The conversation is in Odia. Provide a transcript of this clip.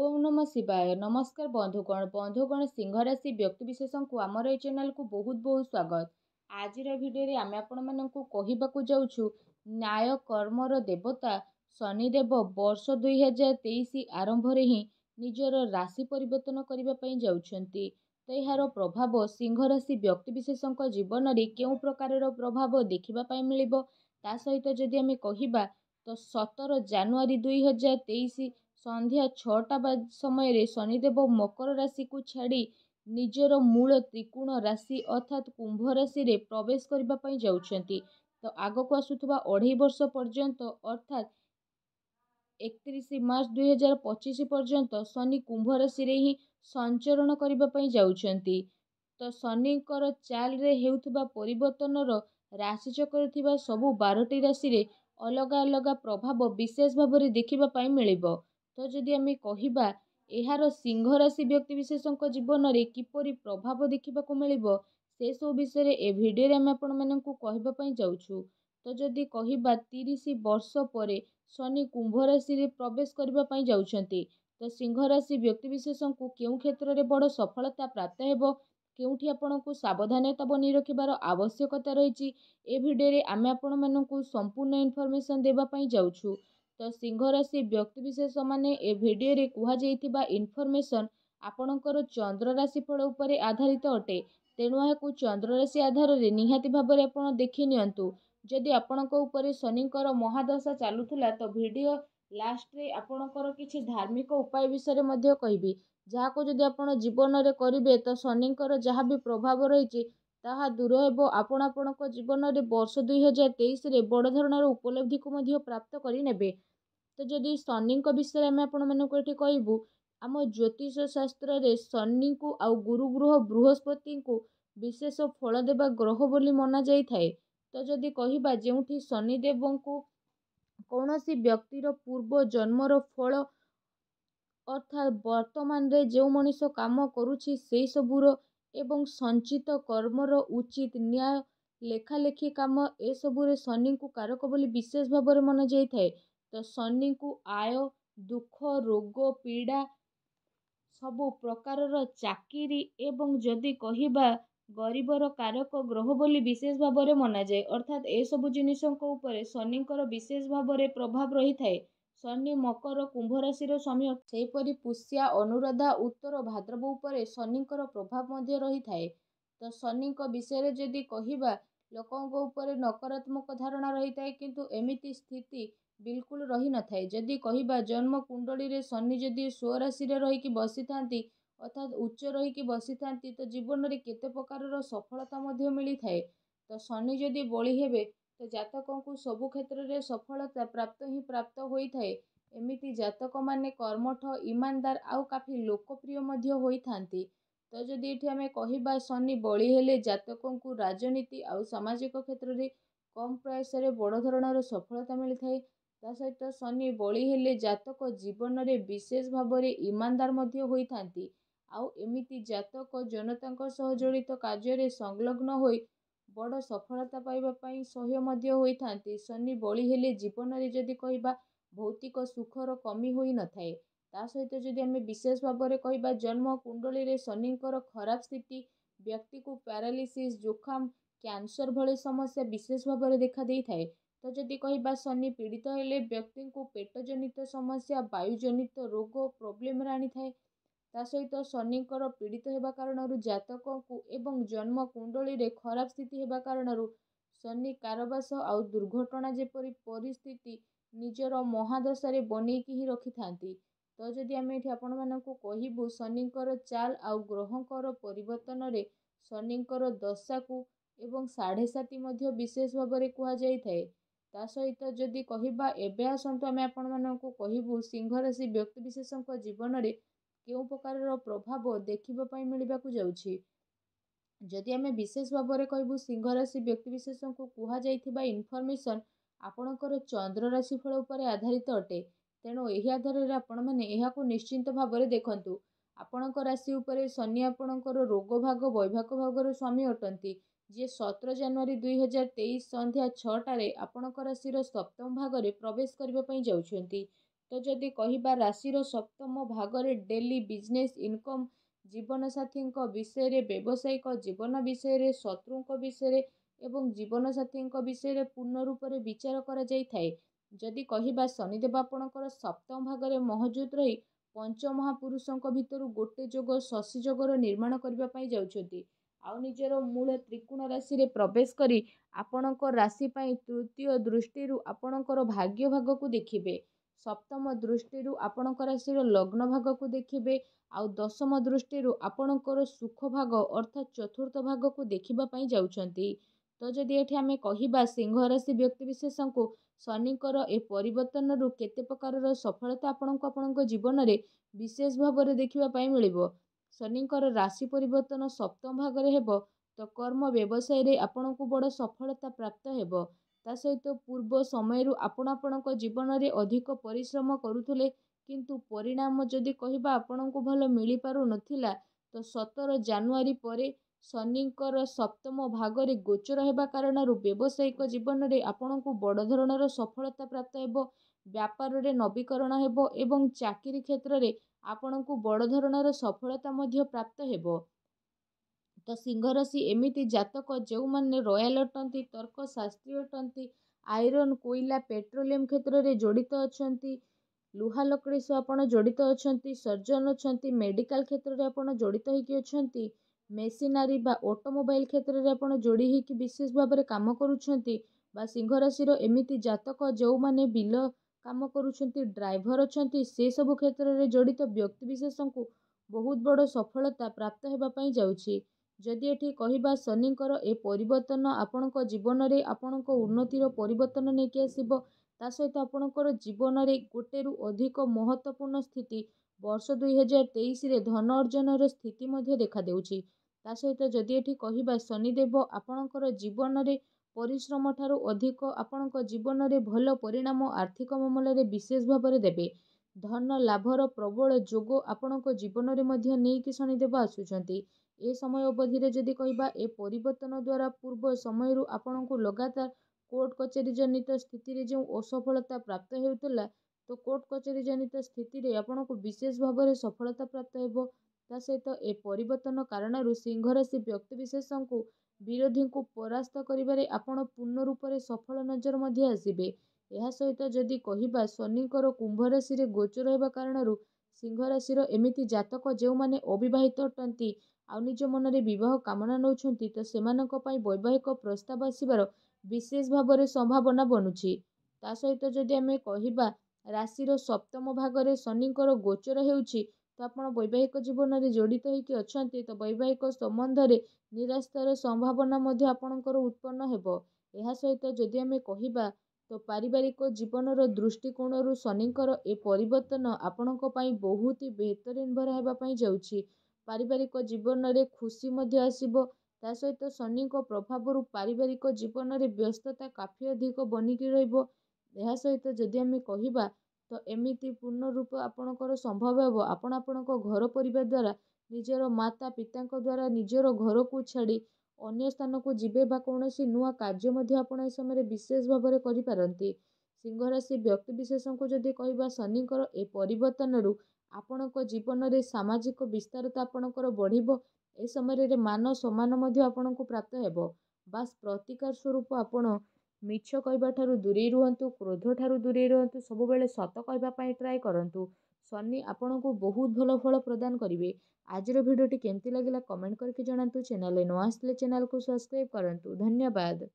ওম নম শিবায় নমস্কার বন্ধুগণ বন্ধুগণ সিংহ রাশি ব্যক্তিবিশেষঙ্কু আমার এই চ্যানেলকু বহুত বহুত স্বাগত আজির ভিডিওরে আমি আপনার কহবাক যাচ্ছু ন্যায় কর্মর দেবতা শনিদেব বর্ষ দুই হাজার তেইশ আরম্ভরে হি ନିଜର ରାଶି ପରିବର୍ତ୍ତନ କରିବା ପାଇଁ ଯାଉଛନ୍ତି ତ ଏହାର ପ୍ରଭାବ ସିଂହ ରାଶି ବ୍ୟକ୍ତିବିଶେଷଙ୍କ ଜୀବନରେ କେଉଁ ପ୍ରକାରର ପ୍ରଭାବ ଦେଖିବା ପାଇଁ ମିଳିବ ତା ସହିତ ଯଦି ଆମେ କହିବା ତ ସତର ଜାନୁଆରୀ ଦୁଇ ତେଇଶ ସନ୍ଧ୍ୟା ଛଅଟା ସମୟରେ ଶନିଦେବ ମକର ରାଶିକୁ ଛାଡ଼ି ନିଜର ମୂଳ ତ୍ରିକୋଣ ରାଶି ଅର୍ଥାତ୍ କୁମ୍ଭ ରାଶିରେ ପ୍ରବେଶ କରିବା ପାଇଁ ଯାଉଛନ୍ତି ତ ଆଗକୁ ଆସୁଥିବା ଅଢ଼େଇ ବର୍ଷ ପର୍ଯ୍ୟନ୍ତ ଅର୍ଥାତ୍ ଏକତିରିଶ ମାର୍ଚ୍ଚ ଦୁଇହଜାର ପଚିଶ ପର୍ଯ୍ୟନ୍ତ ଶନି କୁମ୍ଭ ରାଶିରେ ହିଁ ସଞ୍ଚରଣ କରିବା ପାଇଁ ଯାଉଛନ୍ତି ତ ଶନିଙ୍କର ଚାଲରେ ହେଉଥିବା ପରିବର୍ତ୍ତନର ରାଶିଚକ୍ର ଥିବା ସବୁ ବାରଟି ରାଶିରେ ଅଲଗା ଅଲଗା ପ୍ରଭାବ ବିଶେଷ ଭାବରେ ଦେଖିବା ପାଇଁ ମିଳିବ ତ ଯଦି ଆମେ କହିବା ଏହାର ସିଂହ ରାଶି ବ୍ୟକ୍ତି ବିଶେଷଙ୍କ ଜୀବନରେ କିପରି ପ୍ରଭାବ ଦେଖିବାକୁ ମିଳିବ ସେସବୁ ବିଷୟରେ ଏ ଭିଡ଼ିଓରେ ଆମେ ଆପଣମାନଙ୍କୁ କହିବା ପାଇଁ ଯାଉଛୁ ତ ଯଦି କହିବା ତିରିଶ ବର୍ଷ ପରେ ଶନି କୁମ୍ଭ ରାଶିରେ ପ୍ରବେଶ କରିବା ପାଇଁ ଯାଉଛନ୍ତି ତ ସିଂହ ରାଶି ବ୍ୟକ୍ତିବିଶେଷଙ୍କୁ କେଉଁ କ୍ଷେତ୍ରରେ ବଡ଼ ସଫଳତା ପ୍ରାପ୍ତ ହେବ କେଉଁଠି ଆପଣଙ୍କୁ ସାବଧାନତା ବନେଇ ରଖିବାର ଆବଶ୍ୟକତା ରହିଛି ଏ ଭିଡ଼ିଓରେ ଆମେ ଆପଣମାନଙ୍କୁ ସମ୍ପୂର୍ଣ୍ଣ ଇନଫର୍ମେସନ୍ ଦେବା ପାଇଁ ଯାଉଛୁ ତ ସିଂହରାଶି ବ୍ୟକ୍ତିବିଶେଷମାନେ ଏ ଭିଡ଼ିଓରେ କୁହାଯାଇଥିବା ଇନଫର୍ମେସନ୍ ଆପଣଙ୍କର ଚନ୍ଦ୍ର ରାଶି ଫଳ ଉପରେ ଆଧାରିତ ଅଟେ ତେଣୁ ଏହାକୁ ଚନ୍ଦ୍ର ରାଶି ଆଧାରରେ ନିହାତି ଭାବରେ ଆପଣ ଦେଖି ନିଅନ୍ତୁ ଯଦି ଆପଣଙ୍କ ଉପରେ ଶନିଙ୍କର ମହାଦଶା ଚାଲୁଥିଲା ତ ଭିଡ଼ିଓ ଲାଷ୍ଟରେ ଆପଣଙ୍କର କିଛି ଧାର୍ମିକ ଉପାୟ ବିଷୟରେ ମଧ୍ୟ କହିବି ଯାହାକୁ ଯଦି ଆପଣ ଜୀବନରେ କରିବେ ତ ଶନିଙ୍କର ଯାହା ବି ପ୍ରଭାବ ରହିଛି ତାହା ଦୂର ହେବ ଆପଣ ଆପଣଙ୍କ ଜୀବନରେ ବର୍ଷ ଦୁଇହଜାର ତେଇଶରେ ବଡ଼ ଧରଣର ଉପଲବ୍ଧିକୁ ମଧ୍ୟ ପ୍ରାପ୍ତ କରିନେବେ ତ ଯଦି ଶନିଙ୍କ ବିଷୟରେ ଆମେ ଆପଣମାନଙ୍କୁ ଏଠି କହିବୁ ଆମ ଜ୍ୟୋତିଷ ଶାସ୍ତ୍ରରେ ଶନିଙ୍କୁ ଆଉ ଗୁରୁ ଗ୍ରହ ବୃହସ୍ପତିଙ୍କୁ ବିଶେଷ ଫଳ ଦେବା ଗ୍ରହ ବୋଲି ମନାଯାଇଥାଏ ତ ଯଦି କହିବା ଯେଉଁଠି ଶନିଦେବଙ୍କୁ କୌଣସି ବ୍ୟକ୍ତିର ପୂର୍ବ ଜନ୍ମର ଫଳ ଅର୍ଥାତ୍ ବର୍ତ୍ତମାନରେ ଯେଉଁ ମଣିଷ କାମ କରୁଛି ସେହିସବୁର ଏବଂ ସଞ୍ଚିତ କର୍ମର ଉଚିତ ନ୍ୟାୟ ଲେଖାଲେଖି କାମ ଏସବୁରେ ଶନିଙ୍କୁ କାରକ ବୋଲି ବିଶେଷ ଭାବରେ ମନାଯାଇଥାଏ ତ ଶନିଙ୍କୁ ଆୟ ଦୁଃଖ ରୋଗ ପୀଡ଼ା ସବୁ ପ୍ରକାରର ଚାକିରି ଏବଂ ଯଦି କହିବା ଗରିବର କାରକ ଗ୍ରହ ବୋଲି ବିଶେଷ ଭାବରେ ମନାଯାଏ ଅର୍ଥାତ ଏସବୁ ଜିନିଷଙ୍କ ଉପରେ ଶନିଙ୍କର ବିଶେଷ ଭାବରେ ପ୍ରଭାବ ରହିଥାଏ ଶନି ମକର କୁମ୍ଭ ରାଶିର ସମୟ ସେହିପରି ପୁଷ୍ୟା ଅନୁରାଧା ଉତ୍ତର ଭାଦ୍ରବ ଉପରେ ଶନିଙ୍କର ପ୍ରଭାବ ମଧ୍ୟ ରହିଥାଏ ତ ଶନିଙ୍କ ବିଷୟରେ ଯଦି କହିବା ଲୋକଙ୍କ ଉପରେ ନକାରାତ୍ମକ ଧାରଣା ରହିଥାଏ କିନ୍ତୁ ଏମିତି ସ୍ଥିତି ବିଲକୁଲ ରହିନଥାଏ ଯଦି କହିବା ଜନ୍ମ କୁଣ୍ଡଳୀରେ ଶନି ଯଦି ସ୍ୱରାଶିରେ ରହିକି ବସିଥାନ୍ତି ଅର୍ଥାତ୍ ଉଚ୍ଚ ରହିକି ବସିଥାନ୍ତି ତ ଜୀବନରେ କେତେ ପ୍ରକାରର ସଫଳତା ମଧ୍ୟ ମିଳିଥାଏ ତ ଶନି ଯଦି ବଳି ହେବେ ତ ଜାତକଙ୍କୁ ସବୁ କ୍ଷେତ୍ରରେ ସଫଳତା ପ୍ରାପ୍ତ ହିଁ ପ୍ରାପ୍ତ ହୋଇଥାଏ ଏମିତି ଜାତକମାନେ କର୍ମଠ ଇମାନଦାର ଆଉ କାଫି ଲୋକପ୍ରିୟ ମଧ୍ୟ ହୋଇଥାନ୍ତି ତ ଯଦି ଏଠି ଆମେ କହିବା ଶନି ବଳି ହେଲେ ଜାତକଙ୍କୁ ରାଜନୀତି ଆଉ ସାମାଜିକ କ୍ଷେତ୍ରରେ କମ୍ ପ୍ରୟାସରେ ବଡ଼ ଧରଣର ସଫଳତା ମିଳିଥାଏ ତା ସହିତ ଶନି ବଳି ହେଲେ ଜାତକ ଜୀବନରେ ବିଶେଷ ଭାବରେ ଇମାନଦାର ମଧ୍ୟ ହୋଇଥାନ୍ତି ଆଉ ଏମିତି ଜାତକ ଜନତାଙ୍କ ସହ ଜଡ଼ିତ କାର୍ଯ୍ୟରେ ସଂଲଗ୍ନ ହୋଇ ବଡ଼ ସଫଳତା ପାଇବା ପାଇଁ ସହ୍ୟ ମଧ୍ୟ ହୋଇଥାନ୍ତି ଶନି ବଳି ହେଲେ ଜୀବନରେ ଯଦି କହିବା ଭୌତିକ ସୁଖର କମି ହୋଇନଥାଏ ତା ସହିତ ଯଦି ଆମେ ବିଶେଷ ଭାବରେ କହିବା ଜନ୍ମ କୁଣ୍ଡଳୀରେ ଶନିଙ୍କର ଖରାପ ସ୍ଥିତି ବ୍ୟକ୍ତିକୁ ପ୍ୟାରାଲିସିସ୍ ଜୋଖାମ କ୍ୟାନ୍ସର ଭଳି ସମସ୍ୟା ବିଶେଷ ଭାବରେ ଦେଖାଦେଇଥାଏ ତ ଯଦି କହିବା ଶନି ପୀଡ଼ିତ ହେଲେ ବ୍ୟକ୍ତିଙ୍କୁ ପେଟଜନିତ ସମସ୍ୟା ବାୟୁଜନିତ ରୋଗ ପ୍ରୋବ୍ଲେମ୍ରେ ଆଣିଥାଏ ତା ସହିତ ଶନିଙ୍କର ପୀଡ଼ିତ ହେବା କାରଣରୁ ଜାତକଙ୍କୁ ଏବଂ ଜନ୍ମ କୁଣ୍ଡଳୀରେ ଖରାପ ସ୍ଥିତି ହେବା କାରଣରୁ ଶନି କାରବାସ ଆଉ ଦୁର୍ଘଟଣା ଯେପରି ପରିସ୍ଥିତି ନିଜର ମହାଦଶାରେ ବନେଇକି ହିଁ ରଖିଥାନ୍ତି ତ ଯଦି ଆମେ ଏଠି ଆପଣମାନଙ୍କୁ କହିବୁ ଶନିଙ୍କର ଚାଲ ଆଉ ଗ୍ରହଙ୍କର ପରିବର୍ତ୍ତନରେ ଶନିଙ୍କର ଦଶାକୁ ଏବଂ ସାଢ଼େ ସାତି ମଧ୍ୟ ବିଶେଷ ଭାବରେ କୁହାଯାଇଥାଏ ତା ସହିତ ଯଦି କହିବା ଏବେ ଆସନ୍ତୁ ଆମେ ଆପଣମାନଙ୍କୁ କହିବୁ ସିଂହରାଶି ବ୍ୟକ୍ତିବିଶେଷଙ୍କ ଜୀବନରେ କେଉଁ ପ୍ରକାରର ପ୍ରଭାବ ଦେଖିବା ପାଇଁ ମିଳିବାକୁ ଯାଉଛି ଯଦି ଆମେ ବିଶେଷ ଭାବରେ କହିବୁ ସିଂହ ରାଶି ବ୍ୟକ୍ତିବିଶେଷଙ୍କୁ କୁହାଯାଇଥିବା ଇନଫର୍ମେସନ୍ ଆପଣଙ୍କର ଚନ୍ଦ୍ର ରାଶି ଫଳ ଉପରେ ଆଧାରିତ ଅଟେ ତେଣୁ ଏହି ଆଧାରରେ ଆପଣମାନେ ଏହାକୁ ନିଶ୍ଚିନ୍ତ ଭାବରେ ଦେଖନ୍ତୁ ଆପଣଙ୍କ ରାଶି ଉପରେ ଶନି ଆପଣଙ୍କର ରୋଗ ଭାଗ ବୈଭାଗ ଭାଗର ସ୍ୱାମୀ ଅଟନ୍ତି ଯିଏ ସତର ଜାନୁଆରୀ ଦୁଇ ହଜାର ତେଇଶ ସନ୍ଧ୍ୟା ଛଅଟାରେ ଆପଣଙ୍କ ରାଶିର ସପ୍ତମ ଭାଗରେ ପ୍ରବେଶ କରିବା ପାଇଁ ଯାଉଛନ୍ତି ଯଦି କହିବା ରାଶିର ସପ୍ତମ ଭାଗରେ ଡେଲି ବିଜନେସ୍ ଇନକମ୍ ଜୀବନସାଥୀଙ୍କ ବିଷୟରେ ବ୍ୟବସାୟିକ ଜୀବନ ବିଷୟରେ ଶତ୍ରୁଙ୍କ ବିଷୟରେ ଏବଂ ଜୀବନସାଥୀଙ୍କ ବିଷୟରେ ପୂର୍ଣ୍ଣ ରୂପରେ ବିଚାର କରାଯାଇଥାଏ ଯଦି କହିବା ଶନିଦେବ ଆପଣଙ୍କର ସପ୍ତମ ଭାଗରେ ମହଜୁଦ ରହି ପଞ୍ଚ ମହାପୁରୁଷଙ୍କ ଭିତରୁ ଗୋଟେ ଯୋଗ ଶଶି ଯୋଗର ନିର୍ମାଣ କରିବା ପାଇଁ ଯାଉଛନ୍ତି ଆଉ ନିଜର ମୂଳ ତ୍ରିକୋଣ ରାଶିରେ ପ୍ରବେଶ କରି ଆପଣଙ୍କ ରାଶି ପାଇଁ ତୃତୀୟ ଦୃଷ୍ଟିରୁ ଆପଣଙ୍କର ଭାଗ୍ୟ ଭାଗକୁ ଦେଖିବେ ସପ୍ତମ ଦୃଷ୍ଟିରୁ ଆପଣଙ୍କ ରାଶିର ଲଗ୍ନ ଭାଗକୁ ଦେଖିବେ ଆଉ ଦଶମ ଦୃଷ୍ଟିରୁ ଆପଣଙ୍କର ସୁଖ ଭାଗ ଅର୍ଥାତ୍ ଚତୁର୍ଥ ଭାଗକୁ ଦେଖିବା ପାଇଁ ଯାଉଛନ୍ତି ତ ଯଦି ଏଠି ଆମେ କହିବା ସିଂହ ରାଶି ବ୍ୟକ୍ତିବିଶେଷଙ୍କୁ ଶନିଙ୍କର ଏ ପରିବର୍ତ୍ତନରୁ କେତେ ପ୍ରକାରର ସଫଳତା ଆପଣଙ୍କୁ ଆପଣଙ୍କ ଜୀବନରେ ବିଶେଷ ଭାବରେ ଦେଖିବା ପାଇଁ ମିଳିବ ଶନିଙ୍କର ରାଶି ପରିବର୍ତ୍ତନ ସପ୍ତମ ଭାଗରେ ହେବ ତ କର୍ମ ବ୍ୟବସାୟରେ ଆପଣଙ୍କୁ ବଡ଼ ସଫଳତା ପ୍ରାପ୍ତ ହେବ ତା ସହିତ ପୂର୍ବ ସମୟରୁ ଆପଣ ଆପଣଙ୍କ ଜୀବନରେ ଅଧିକ ପରିଶ୍ରମ କରୁଥିଲେ କିନ୍ତୁ ପରିଣାମ ଯଦି କହିବା ଆପଣଙ୍କୁ ଭଲ ମିଳିପାରୁନଥିଲା ତ ସତର ଜାନୁଆରୀ ପରେ ଶନିଙ୍କର ସପ୍ତମ ଭାଗରେ ଗୋଚର ହେବା କାରଣରୁ ବ୍ୟବସାୟିକ ଜୀବନରେ ଆପଣଙ୍କୁ ବଡ଼ ଧରଣର ସଫଳତା ପ୍ରାପ୍ତ ହେବ ବ୍ୟାପାରରେ ନବୀକରଣ ହେବ ଏବଂ ଚାକିରି କ୍ଷେତ୍ରରେ ଆପଣଙ୍କୁ ବଡ଼ ଧରଣର ସଫଳତା ମଧ୍ୟ ପ୍ରାପ୍ତ ହେବ ତ ସିଂହରାଶି ଏମିତି ଜାତକ ଯେଉଁମାନେ ରୟାଲ ଅଟନ୍ତି ତର୍କ ଶାସ୍ତ୍ରୀ ଅଟନ୍ତି ଆଇରନ୍ କୋଇଲା ପେଟ୍ରୋଲିୟମ୍ କ୍ଷେତ୍ରରେ ଜଡ଼ିତ ଅଛନ୍ତି ଲୁହା ଲକଡ଼ି ସହ ଆପଣ ଜଡ଼ିତ ଅଛନ୍ତି ସର୍ଜନ ଅଛନ୍ତି ମେଡ଼ିକାଲ କ୍ଷେତ୍ରରେ ଆପଣ ଜଡ଼ିତ ହୋଇକି ଅଛନ୍ତି ମେସିନାରୀ ବା ଅଟୋମୋବାଇଲ୍ କ୍ଷେତ୍ରରେ ଆପଣ ଯୋଡ଼ି ହୋଇକି ବିଶେଷ ଭାବରେ କାମ କରୁଛନ୍ତି ବା ସିଂହରାଶିର ଏମିତି ଜାତକ ଯେଉଁମାନେ ବିଲ କାମ କରୁଛନ୍ତି ଡ୍ରାଇଭର ଅଛନ୍ତି ସେସବୁ କ୍ଷେତ୍ରରେ ଜଡ଼ିତ ବ୍ୟକ୍ତିବିଶେଷଙ୍କୁ ବହୁତ ବଡ଼ ସଫଳତା ପ୍ରାପ୍ତ ହେବା ପାଇଁ ଯାଉଛି ଯଦି ଏଠି କହିବା ଶନିଙ୍କର ଏ ପରିବର୍ତ୍ତନ ଆପଣଙ୍କ ଜୀବନରେ ଆପଣଙ୍କ ଉନ୍ନତିର ପରିବର୍ତ୍ତନ ନେଇକି ଆସିବ ତା ସହିତ ଆପଣଙ୍କର ଜୀବନରେ ଗୋଟେରୁ ଅଧିକ ମହତ୍ତ୍ୱପୂର୍ଣ୍ଣ ସ୍ଥିତି ବର୍ଷ ଦୁଇ ହଜାର ତେଇଶରେ ଧନ ଅର୍ଜନର ସ୍ଥିତି ମଧ୍ୟ ଦେଖାଦେଉଛି ତା ସହିତ ଯଦି ଏଠି କହିବା ଶନିଦେବ ଆପଣଙ୍କର ଜୀବନରେ ପରିଶ୍ରମ ଠାରୁ ଅଧିକ ଆପଣଙ୍କ ଜୀବନରେ ଭଲ ପରିଣାମ ଆର୍ଥିକ ମାମଲାରେ ବିଶେଷ ଭାବରେ ଦେବେ ଧନ ଲାଭର ପ୍ରବଳ ଯୋଗ ଆପଣଙ୍କ ଜୀବନରେ ମଧ୍ୟ ନେଇକି ଶନିଦେବ ଆସୁଛନ୍ତି ଏ ସମୟ ଅବଧିରେ ଯଦି କହିବା ଏ ପରିବର୍ତ୍ତନ ଦ୍ୱାରା ପୂର୍ବ ସମୟରୁ ଆପଣଙ୍କୁ ଲଗାତାର କୋର୍ଟ କଚେରୀ ଜନିତ ସ୍ଥିତିରେ ଯେଉଁ ଅସଫଳତା ପ୍ରାପ୍ତ ହେଉଥିଲା ତ କୋର୍ଟ କଚେରୀ ଜନିତ ସ୍ଥିତିରେ ଆପଣଙ୍କୁ ବିଶେଷ ଭାବରେ ସଫଳତା ପ୍ରାପ୍ତ ହେବ ତା ସହିତ ଏ ପରିବର୍ତ୍ତନ କାରଣରୁ ସିଂହରାଶି ବ୍ୟକ୍ତିବିଶେଷଙ୍କୁ ବିରୋଧୀଙ୍କୁ ପରାସ୍ତ କରିବାରେ ଆପଣ ପୂର୍ଣ୍ଣ ରୂପରେ ସଫଳ ନଜର ମଧ୍ୟ ଆସିବେ ଏହା ସହିତ ଯଦି କହିବା ଶନିଙ୍କର କୁମ୍ଭ ରାଶିରେ ଗୋଚର ହେବା କାରଣରୁ ସିଂହ ରାଶିର ଏମିତି ଜାତକ ଯେଉଁମାନେ ଅବିବାହିତ ଅଟନ୍ତି ଆଉ ନିଜ ମନରେ ବିବାହ କାମନା ନେଉଛନ୍ତି ତ ସେମାନଙ୍କ ପାଇଁ ବୈବାହିକ ପ୍ରସ୍ତାବ ଆସିବାର ବିଶେଷ ଭାବରେ ସମ୍ଭାବନା ବନୁଛି ତା ସହିତ ଯଦି ଆମେ କହିବା ରାଶିର ସପ୍ତମ ଭାଗରେ ଶନିଙ୍କର ଗୋଚର ହେଉଛି ତ ଆପଣ ବୈବାହିକ ଜୀବନରେ ଜଡ଼ିତ ହୋଇକି ଅଛନ୍ତି ତ ବୈବାହିକ ସମ୍ବନ୍ଧରେ ନିରାସ୍ତର ସମ୍ଭାବନା ମଧ୍ୟ ଆପଣଙ୍କର ଉତ୍ପନ୍ନ ହେବ ଏହା ସହିତ ଯଦି ଆମେ କହିବା ତ ପାରିବାରିକ ଜୀବନର ଦୃଷ୍ଟିକୋଣରୁ ଶନିଙ୍କର ଏ ପରିବର୍ତ୍ତନ ଆପଣଙ୍କ ପାଇଁ ବହୁତ ହି ବେହତରିନ୍ଭର ହେବା ପାଇଁ ଯାଉଛି ପାରିବାରିକ ଜୀବନରେ ଖୁସି ମଧ୍ୟ ଆସିବ ତା ସହିତ ଶନିଙ୍କ ପ୍ରଭାବରୁ ପାରିବାରିକ ଜୀବନରେ ବ୍ୟସ୍ତତା କାଫି ଅଧିକ ବନିକି ରହିବ ଏହା ସହିତ ଯଦି ଆମେ କହିବା ତ ଏମିତି ପୂର୍ଣ୍ଣ ରୂପ ଆପଣଙ୍କର ସମ୍ଭବ ହେବ ଆପଣ ଆପଣଙ୍କ ଘର ପରିବାର ଦ୍ୱାରା ନିଜର ମାତା ପିତାଙ୍କ ଦ୍ୱାରା ନିଜର ଘରକୁ ଛାଡ଼ି ଅନ୍ୟ ସ୍ଥାନକୁ ଯିବେ ବା କୌଣସି ନୂଆ କାର୍ଯ୍ୟ ମଧ୍ୟ ଆପଣ ଏ ସମୟରେ ବିଶେଷ ଭାବରେ କରିପାରନ୍ତି ସିଂହରାଶି ବ୍ୟକ୍ତି ବିଶେଷଙ୍କୁ ଯଦି କହିବା ଶନିଙ୍କର ଏ ପରିବର୍ତ୍ତନରୁ ଆପଣଙ୍କ ଜୀବନରେ ସାମାଜିକ ବିସ୍ତାରତା ଆପଣଙ୍କର ବଢ଼ିବ ଏ ସମୟରେ ମାନ ସମ୍ମାନ ମଧ୍ୟ ଆପଣଙ୍କୁ ପ୍ରାପ୍ତ ହେବ ବାସ୍ ପ୍ରତିକାର ସ୍ୱରୂପ ଆପଣ ମିଛ କହିବା ଠାରୁ ଦୂରେଇ ରୁହନ୍ତୁ କ୍ରୋଧ ଠାରୁ ଦୂରେଇ ରୁହନ୍ତୁ ସବୁବେଳେ ସତ କହିବା ପାଇଁ ଟ୍ରାଏ କରନ୍ତୁ ସନି ଆପଣଙ୍କୁ ବହୁତ ଭଲ ଫଳ ପ୍ରଦାନ କରିବେ ଆଜିର ଭିଡ଼ିଓଟି କେମିତି ଲାଗିଲା କମେଣ୍ଟ କରିକି ଜଣାନ୍ତୁ ଚ୍ୟାନେଲରେ ନୂଆ ଆସିଲେ ଚ୍ୟାନେଲକୁ ସବସ୍କ୍ରାଇବ୍ କରନ୍ତୁ ଧନ୍ୟବାଦ